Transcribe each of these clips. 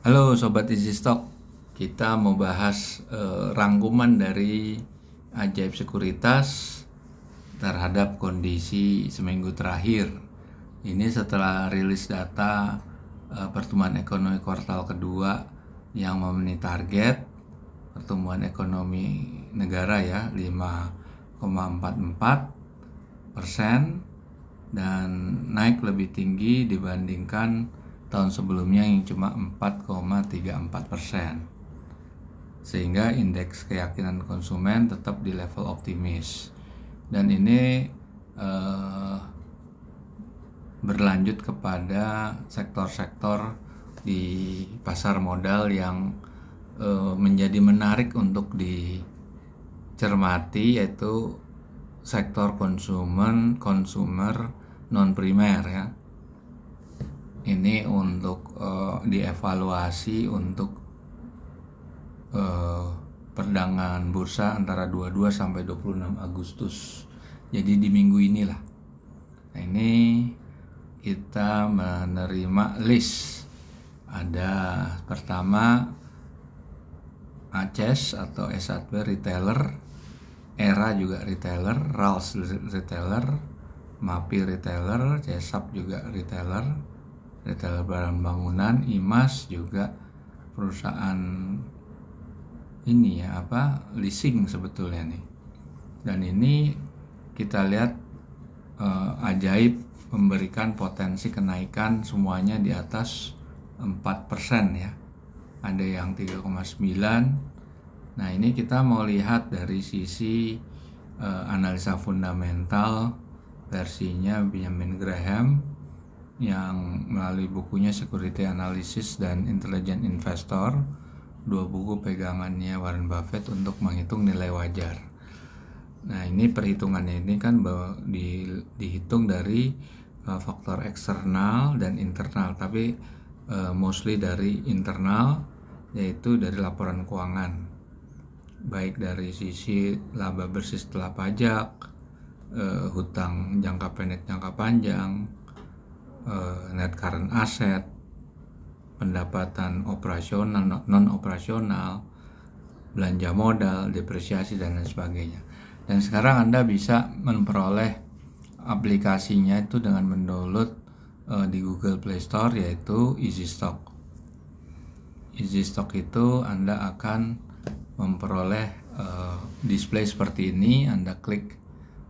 Halo Sobat Easy Stock, kita mau bahas eh, rangkuman dari ajaib sekuritas terhadap kondisi seminggu terakhir. Ini setelah rilis data eh, pertumbuhan ekonomi kuartal kedua yang memenuhi target pertumbuhan ekonomi negara ya 5,44 persen dan naik lebih tinggi dibandingkan tahun sebelumnya yang cuma 4,34 persen. Sehingga indeks keyakinan konsumen tetap di level optimis. Dan ini eh, berlanjut kepada sektor-sektor di pasar modal yang eh, menjadi menarik untuk dicermati yaitu sektor konsumen, konsumer, non primer ya ini untuk uh, dievaluasi untuk uh, perdagangan bursa antara 22 sampai 26 Agustus. Jadi di minggu inilah. Nah, ini kita menerima list. Ada pertama Aces atau s retailer, Era juga retailer, Rals retailer, Mapi retailer, Cesap juga retailer, detail barang bangunan IMAS juga perusahaan ini ya apa leasing sebetulnya nih dan ini kita lihat eh, ajaib memberikan potensi kenaikan semuanya di atas 4% ya ada yang 3,9 nah ini kita mau lihat dari sisi eh, analisa fundamental versinya Benjamin Graham yang melalui bukunya Security Analysis dan Intelligent Investor, dua buku pegangannya Warren Buffett untuk menghitung nilai wajar. Nah, ini perhitungannya ini kan di, dihitung dari uh, faktor eksternal dan internal, tapi uh, mostly dari internal yaitu dari laporan keuangan. Baik dari sisi laba bersih setelah pajak, uh, hutang jangka pendek jangka panjang, uh, net current asset, pendapatan operasional, non operasional, belanja modal, depresiasi dan lain sebagainya. Dan sekarang Anda bisa memperoleh aplikasinya itu dengan mendownload uh, di Google Play Store yaitu Easy Stock. Easy Stock itu Anda akan memperoleh uh, display seperti ini, Anda klik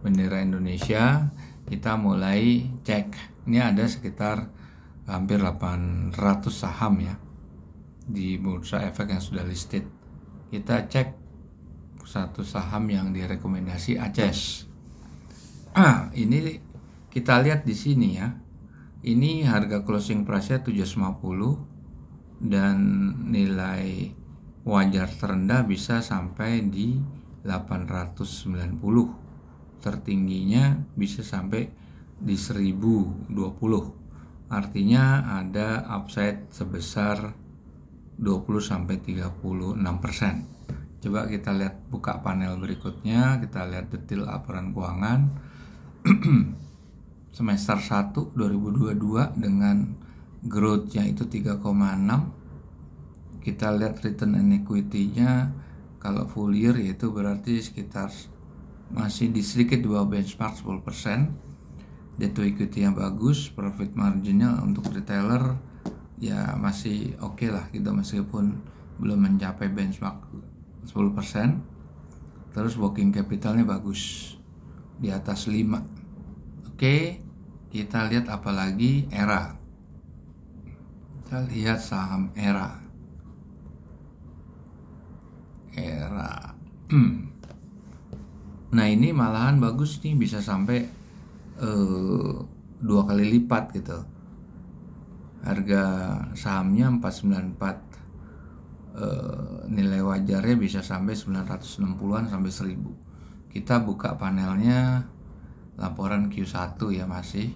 bendera Indonesia, kita mulai cek ini ada sekitar hampir 800 saham ya di bursa efek yang sudah listed. Kita cek satu saham yang direkomendasi Aces. Ah, ini kita lihat di sini ya. Ini harga closing price-nya 750 dan nilai wajar terendah bisa sampai di 890. Tertingginya bisa sampai di 1020 artinya ada upside sebesar 20 sampai 36 persen coba kita lihat buka panel berikutnya kita lihat detail laporan keuangan semester 1 2022 dengan growth-nya itu 3,6 kita lihat return and equity-nya kalau full year yaitu berarti sekitar masih di sedikit dua benchmark 10% debt to equity yang bagus profit marginnya untuk retailer ya masih oke okay lah gitu meskipun belum mencapai benchmark 10% terus working capitalnya bagus di atas 5 oke okay, kita lihat apalagi era kita lihat saham era era nah ini malahan bagus nih bisa sampai Eh, dua kali lipat gitu harga sahamnya 494 e, eh, nilai wajarnya bisa sampai 960-an sampai 1000 kita buka panelnya laporan Q1 ya masih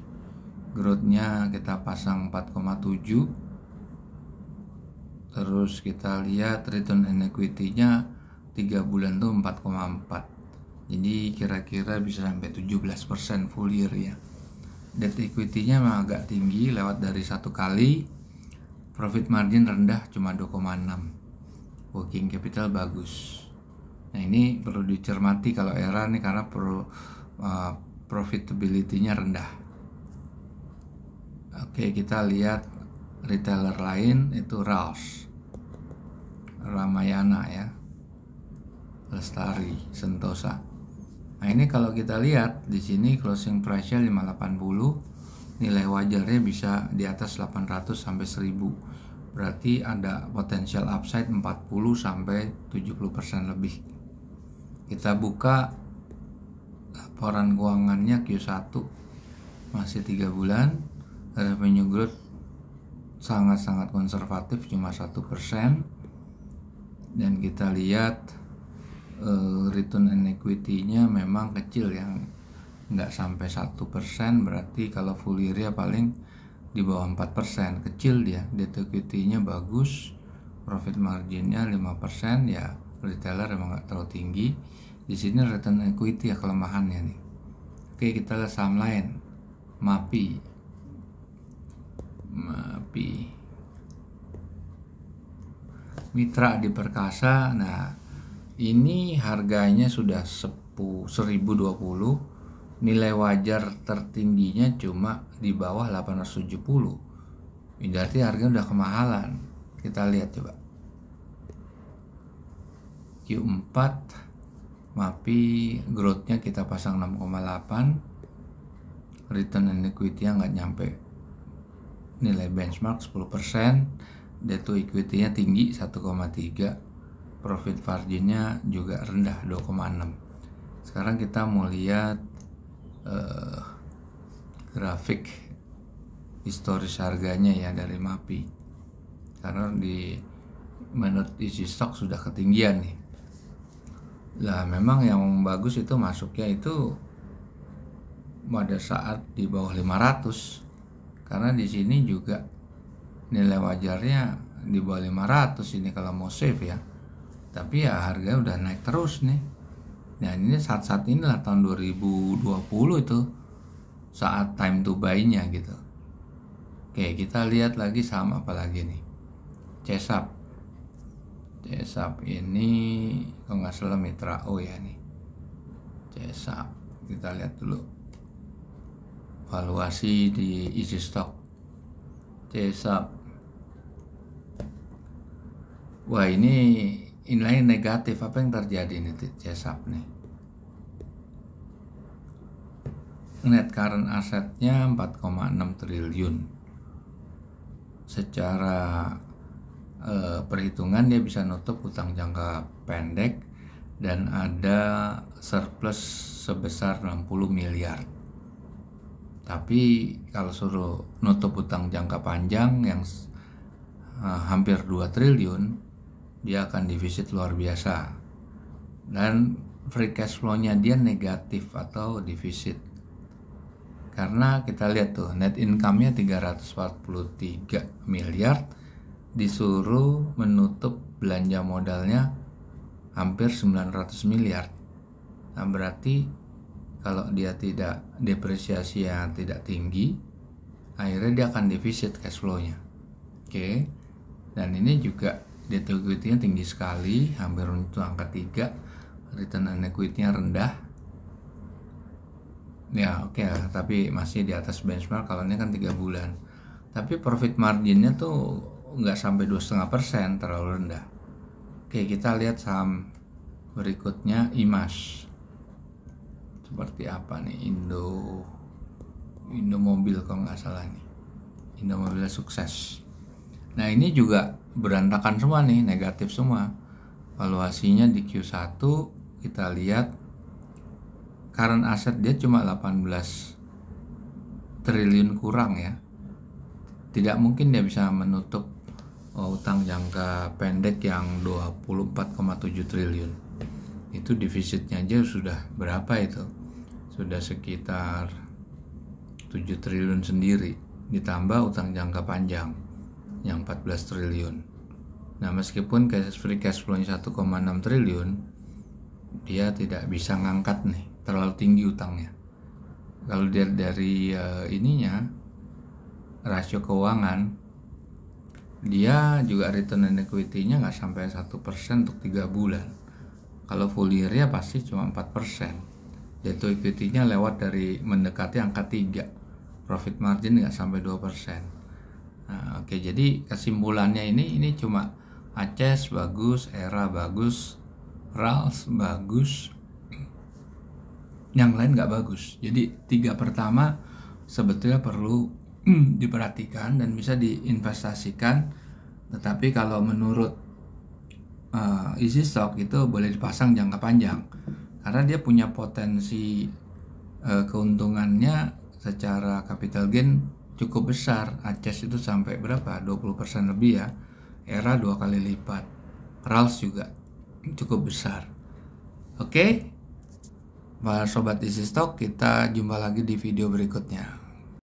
growthnya kita pasang 4,7 terus kita lihat return and equity nya 3 bulan tuh 4,4 jadi kira-kira bisa sampai 17% full year ya debt equity-nya memang agak tinggi lewat dari satu kali profit margin rendah cuma 2,6 working capital bagus nah ini perlu dicermati kalau era nih karena pro, uh, profitability-nya rendah oke kita lihat retailer lain itu Ralph Ramayana ya Lestari Sentosa Nah ini kalau kita lihat di sini closing price-nya 580 nilai wajarnya bisa di atas 800 sampai 1000 berarti ada potensial upside 40 sampai 70% lebih kita buka laporan keuangannya Q1 masih tiga bulan revenue growth sangat-sangat konservatif cuma satu persen dan kita lihat uh, return and equity-nya memang kecil yang nggak sampai satu persen berarti kalau full ya paling di bawah 4% kecil dia debt equity-nya bagus profit margin-nya margin-nya 5% ya retailer emang nggak terlalu tinggi di sini return equity ya kelemahannya nih oke kita lihat saham lain MAPI MAPI Mitra di Perkasa nah ini harganya sudah 1020, nilai wajar tertingginya cuma di bawah 870. Ini berarti harganya udah kemahalan. Kita lihat coba. Q4 MAPI growth-nya kita pasang 6,8 return and equity-nya nggak nyampe nilai benchmark 10% debt to equity-nya tinggi 1,3 profit marginnya juga rendah 2,6 sekarang kita mau lihat uh, grafik historis harganya ya dari MAPI karena di menurut isi stok sudah ketinggian nih lah memang yang bagus itu masuknya itu pada saat di bawah 500 karena di sini juga nilai wajarnya di bawah 500 ini kalau mau save ya tapi ya harga udah naik terus nih dan ini saat-saat inilah tahun 2020 itu saat time to buy-nya gitu oke kita lihat lagi saham apa lagi nih Cesap Cesap ini kalau nggak salah mitra O ya nih Cesap kita lihat dulu valuasi di easy stock Cesap wah ini inline negatif apa yang terjadi nih CSAP nih net current asetnya 4,6 triliun secara eh, perhitungan dia bisa nutup utang jangka pendek dan ada surplus sebesar 60 miliar tapi kalau suruh nutup utang jangka panjang yang eh, hampir 2 triliun dia akan defisit luar biasa dan free cash flow-nya dia negatif atau defisit karena kita lihat tuh net income-nya 343 miliar disuruh menutup belanja modalnya hampir 900 miliar nah berarti kalau dia tidak depresiasi yang tidak tinggi akhirnya dia akan defisit cash flow-nya oke okay. dan ini juga debt equity-nya tinggi sekali hampir untuk angka 3 return on equity-nya rendah ya oke okay, ya, tapi masih di atas benchmark kalau ini kan tiga bulan tapi profit margin-nya tuh nggak sampai 2,5%, terlalu rendah oke kita lihat saham berikutnya imas seperti apa nih Indo Indo mobil kalau nggak salah nih Indo Mobil sukses Nah ini juga berantakan semua nih, negatif semua. Valuasinya di Q1 kita lihat current asset dia cuma 18 triliun kurang ya. Tidak mungkin dia bisa menutup oh, utang jangka pendek yang 24,7 triliun. Itu defisitnya aja sudah berapa itu? Sudah sekitar 7 triliun sendiri ditambah utang jangka panjang yang 14 triliun. Nah, meskipun cash free cash flow-nya 1,6 triliun, dia tidak bisa ngangkat nih, terlalu tinggi utangnya. Kalau dia dari uh, ininya rasio keuangan dia juga return on equity-nya nggak sampai 1% untuk 3 bulan. Kalau full year ya pasti cuma 4%. Yaitu equity-nya lewat dari mendekati angka 3. Profit margin nggak sampai persen. Nah, oke, jadi kesimpulannya ini ini cuma Aces bagus, Era bagus, Rals bagus, yang lain nggak bagus. Jadi tiga pertama sebetulnya perlu diperhatikan dan bisa diinvestasikan. Tetapi kalau menurut uh, eh, isi stock itu boleh dipasang jangka panjang karena dia punya potensi uh, keuntungannya secara capital gain cukup besar. Aces itu sampai berapa? 20% lebih ya. Era dua kali lipat. Rals juga cukup besar. Oke. Okay? Sobat Easy Stock kita jumpa lagi di video berikutnya.